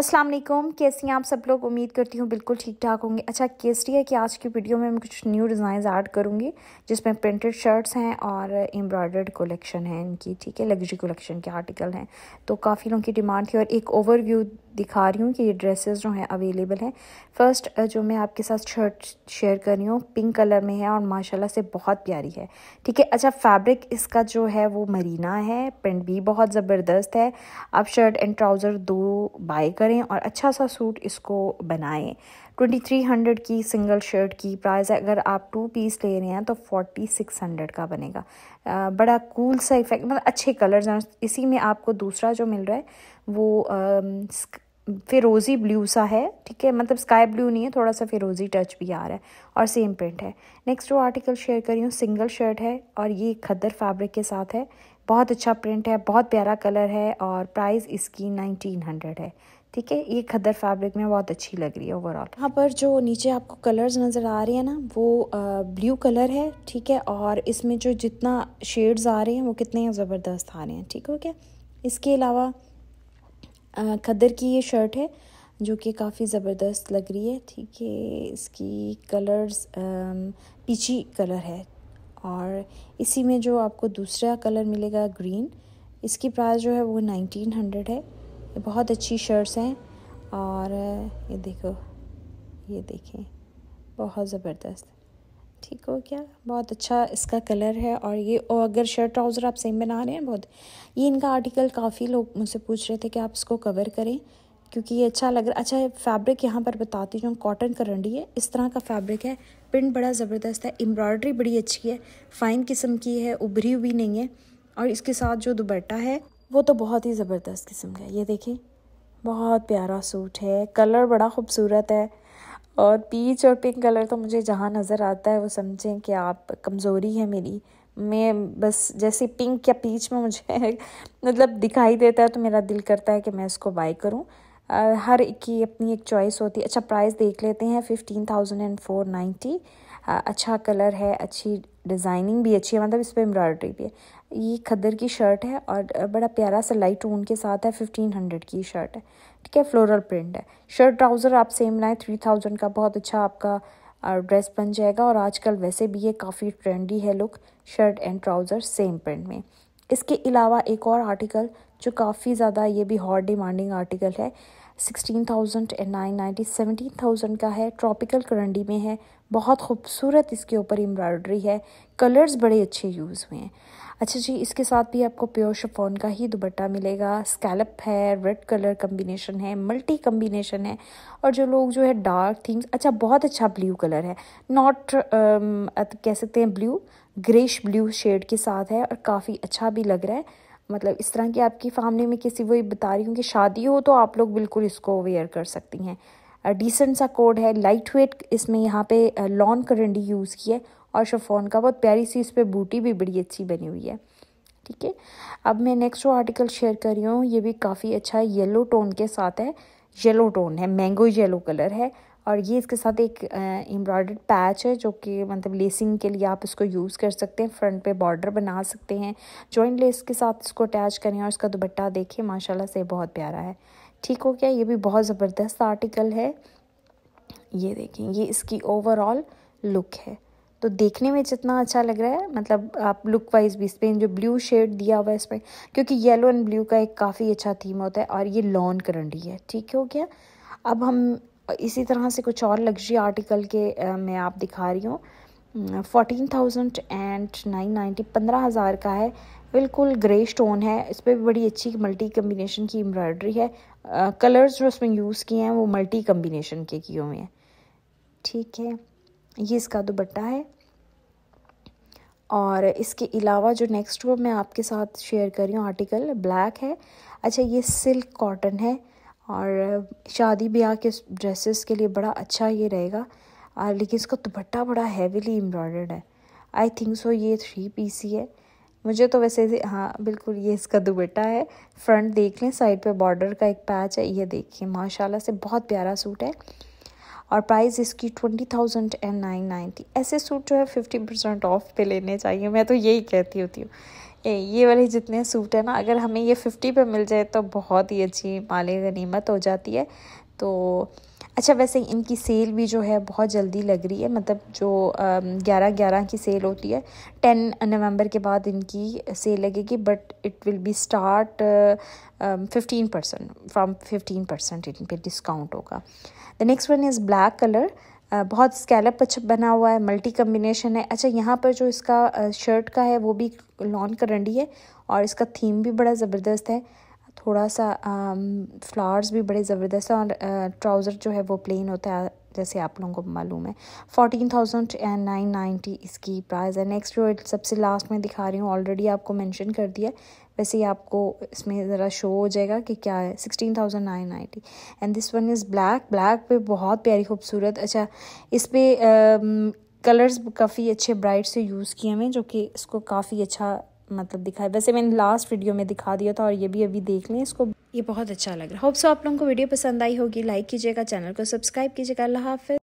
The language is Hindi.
अस्सलाम वालेकुम कैसी हैं आप सब लोग उम्मीद करती हूँ बिल्कुल ठीक ठाक होंगे अच्छा केसरी है कि आज की वीडियो में मैं कुछ न्यू डिज़ाइन ऐड करूँगी जिसमें प्रिंटेड शर्ट्स हैं और एम्ब्रॉयडर्ड कलेक्शन है इनकी ठीक है लग्जरी कलेक्शन के आर्टिकल हैं तो काफ़ी लोगों की डिमांड थी और एक ओवरव्यू दिखा रही हूँ कि ये ड्रेसेस जो हैं अवेलेबल हैं फर्स्ट जो मैं आपके साथ शर्ट शेयर कर रही हूँ पिंक कलर में है और माशाल्लाह से बहुत प्यारी है ठीक है अच्छा फैब्रिक इसका जो है वो मरीना है प्रिंट भी बहुत ज़बरदस्त है आप शर्ट एंड ट्राउज़र दो बाय करें और अच्छा सा सूट इसको बनाएं ट्वेंटी थ्री हंड्रेड की सिंगल शर्ट की प्राइस है अगर आप टू पीस ले रहे हैं तो फोर्टी सिक्स हंड्रेड का बनेगा आ, बड़ा कूल सा इफेक्ट मतलब अच्छे कलर्स हैं इसी में आपको दूसरा जो मिल रहा है वो फिरोज़ी ब्लू सा है ठीक है मतलब स्काई ब्लू नहीं है थोड़ा सा फिरोज़ी टच भी आ रहा है और सेम प्रिंट है नेक्स्ट जो आर्टिकल शेयर करी हूँ सिंगल शर्ट है और ये खद्दर फैब्रिक के साथ है बहुत अच्छा प्रिंट है बहुत प्यारा कलर है और प्राइस इसकी नाइनटीन हंड्रेड है ठीक है ये खदर फैब्रिक में बहुत अच्छी लग रही है ओवरऑल यहाँ पर जो नीचे आपको कलर्स नज़र आ रहे हैं ना वो ब्लू कलर है ठीक है और इसमें जो जितना शेड्स आ रहे हैं वो कितने ज़बरदस्त आ रहे हैं ठीक हो गया इसके अलावा खद्दर की ये शर्ट है जो कि काफ़ी ज़बरदस्त लग रही है ठीक है इसकी कलर्स पीची कलर है और इसी में जो आपको दूसरा कलर मिलेगा ग्रीन इसकी प्राइस जो है वो नाइनटीन हंड्रेड है बहुत अच्छी शर्ट्स हैं और ये देखो ये देखें बहुत ज़बरदस्त ठीक हो गया बहुत अच्छा इसका कलर है और ये और अगर शर्ट ट्राउज़र आप सेम बना रहे हैं बहुत ये इनका आर्टिकल काफ़ी लोग मुझसे पूछ रहे थे कि आप इसको कवर करें क्योंकि ये अच्छा लग रहा है अच्छा फैब्रिक यहाँ पर बताती हूँ कॉटन करंडी है इस तरह का फैब्रिक है प्रिंट बड़ा ज़बरदस्त है एम्ब्रॉयडरी बड़ी अच्छी है फ़ाइन किस्म की है उभरी हुई नहीं है और इसके साथ जो दुबट्टा है वो तो बहुत ही ज़बरदस्त किस्म का है ये देखें बहुत प्यारा सूट है कलर बड़ा खूबसूरत है और पीच और पिंक कलर तो मुझे जहाँ नज़र आता है वो समझें कि आप कमज़ोरी है मेरी मैं बस जैसे पिंक या पीच में मुझे मतलब दिखाई देता है तो मेरा दिल करता है कि मैं इसको बाई करूँ हर एक की अपनी एक चॉइस होती है अच्छा प्राइस देख लेते हैं fifteen thousand and four ninety अच्छा कलर है अच्छी डिज़ाइनिंग भी अच्छी है मतलब इस पर एम्ब्रॉयडरी भी है ये खद्दर की शर्ट है और बड़ा प्यारा सा लाइट ऊन के साथ है फिफ्टीन हंड्रेड की शर्ट है ठीक है फ्लोरल प्रिंट है शर्ट ट्राउज़र आप सेम लाएँ थ्री थाउजेंड का बहुत अच्छा आपका ड्रेस बन जाएगा और आजकल वैसे भी ये काफ़ी ट्रेंडी है look shirt and trouser same print में इसके अलावा एक और आर्टिकल जो काफ़ी ज़्यादा ये भी हॉट डिमांडिंग आर्टिकल है sixteen thousand and nine ninety seventeen thousand का है ट्रॉपिकल करंडी में है बहुत खूबसूरत इसके ऊपर एम्ब्रॉयड्री है कलर्स बड़े अच्छे यूज़ हुए हैं अच्छा जी इसके साथ भी आपको प्योर शफोन का ही दुबट्टा मिलेगा स्कैलप है रेड कलर कम्बिनेशन है मल्टी कम्बिनेशन है और जो लोग जो है डार्क थीम्स अच्छा बहुत अच्छा ब्लू कलर है नॉट um, कह सकते हैं ब्लू ग्रेश ब्लू शेड के साथ है और काफ़ी अच्छा भी लग रहा है मतलब इस तरह की आपकी फैमिली में किसी वो बता रही हूँ कि शादी हो तो आप लोग बिल्कुल इसको वेयर कर सकती हैं डिसेंट सा कोड है लाइट वेट इसमें यहाँ पे लॉन्ग करंडी यूज़ की है और शफोन का बहुत प्यारी सी इस पर बूटी भी बड़ी अच्छी बनी हुई है ठीक है अब मैं नेक्स्ट जो आर्टिकल शेयर कर रही हूँ ये भी काफ़ी अच्छा येलो टोन के साथ है येलो टोन है मैंगो येलो कलर है और ये इसके साथ एक एम्ब्रॉयडर्ड पैच है जो कि मतलब लेसिंग के लिए आप इसको यूज़ कर सकते हैं फ्रंट पे बॉर्डर बना सकते हैं जॉइंट लेस के साथ इसको अटैच करें और इसका दुपट्टा देखिए माशाल्लाह से बहुत प्यारा है ठीक हो गया ये भी बहुत ज़बरदस्त आर्टिकल है ये देखें ये इसकी ओवरऑल लुक है तो देखने में जितना अच्छा लग रहा है मतलब आप लुक वाइज भी इस पर जो ब्लू शेड दिया हुआ है इसमें क्योंकि येलो एंड ब्लू का एक काफ़ी अच्छा थीम होता है और ये लॉन करंडी है ठीक हो गया अब हम और इसी तरह से कुछ और लग्जरी आर्टिकल के आ, मैं आप दिखा रही हूँ fourteen thousand and nine ninety पंद्रह हज़ार का है बिल्कुल ग्रे स्टोन है इस पर भी बड़ी अच्छी मल्टी कम्बिनेशन की एम्ब्रॉयडरी है आ, कलर्स जो उसमें यूज़ किए हैं वो मल्टी कम्बिनेशन के किए हुए हैं ठीक है ये इसका दुपट्टा है और इसके अलावा जो नेक्स्ट वो मैं आपके साथ शेयर कर रही हूँ आर्टिकल ब्लैक है अच्छा ये सिल्क कॉटन है और शादी ब्याह के ड्रेसेस के लिए बड़ा अच्छा ये रहेगा और लेकिन इसका दुपट्टा बड़ा हैवीली एम्ब्रॉयडर्ड है आई थिंक सो ये थ्री पीस ही है मुझे तो वैसे हाँ बिल्कुल ये इसका दुपट्टा है फ्रंट देख लें साइड पे बॉर्डर का एक पैच है ये देखिए माशाल्लाह से बहुत प्यारा सूट है और प्राइस इसकी twenty thousand and nine ninety ऐसे सूट जो है फिफ्टी परसेंट ऑफ पे लेने चाहिए मैं तो यही कहती होती हूँ ए ये वाले जितने सूट है ना अगर हमें ये फिफ्टी पे मिल जाए तो बहुत ही अच्छी माले गनीमत हो जाती है तो अच्छा वैसे इनकी सेल भी जो है बहुत जल्दी लग रही है मतलब जो ग्यारह ग्यारह की सेल होती है टेन नवंबर के बाद इनकी सेल लगेगी but it will be start fifteen percent from fifteen percent इन पर डिस्काउंट होगा the next one is black colour बहुत स्कैलप बना हुआ है मल्टी कम्बिनेशन है अच्छा यहाँ पर जो इसका शर्ट का है वो भी लॉन करंडी है और इसका थीम भी बड़ा ज़बरदस्त है थोड़ा सा फ्लावर्स भी बड़े ज़बरदस्त हैं और ट्राउज़र जो है वो प्लेन होता है जैसे आप लोगों को मालूम है fourteen thousand and nine ninety इसकी प्राइस है नेक्स्ट जो सबसे लास्ट में दिखा रही हूँ ऑलरेडी आपको मेंशन कर दिया वैसे ही आपको इसमें ज़रा शो हो जाएगा कि क्या है sixteen thousand nine ninety and this one is black black पे बहुत प्यारी खूबसूरत अच्छा इस पर कलर्स काफ़ी अच्छे ब्राइट से यूज़ किए हमें जो कि इसको काफ़ी अच्छा मतलब दिखाया वैसे मैंने लास्ट वीडियो में दिखा दिया था और ये भी अभी देख लें इसको ये बहुत अच्छा लग रहा है होप्सो आप लोगों को वीडियो पसंद आई होगी लाइक कीजिएगा चैनल को सब्सक्राइब कीजिएगा अल्लाह हाफिज़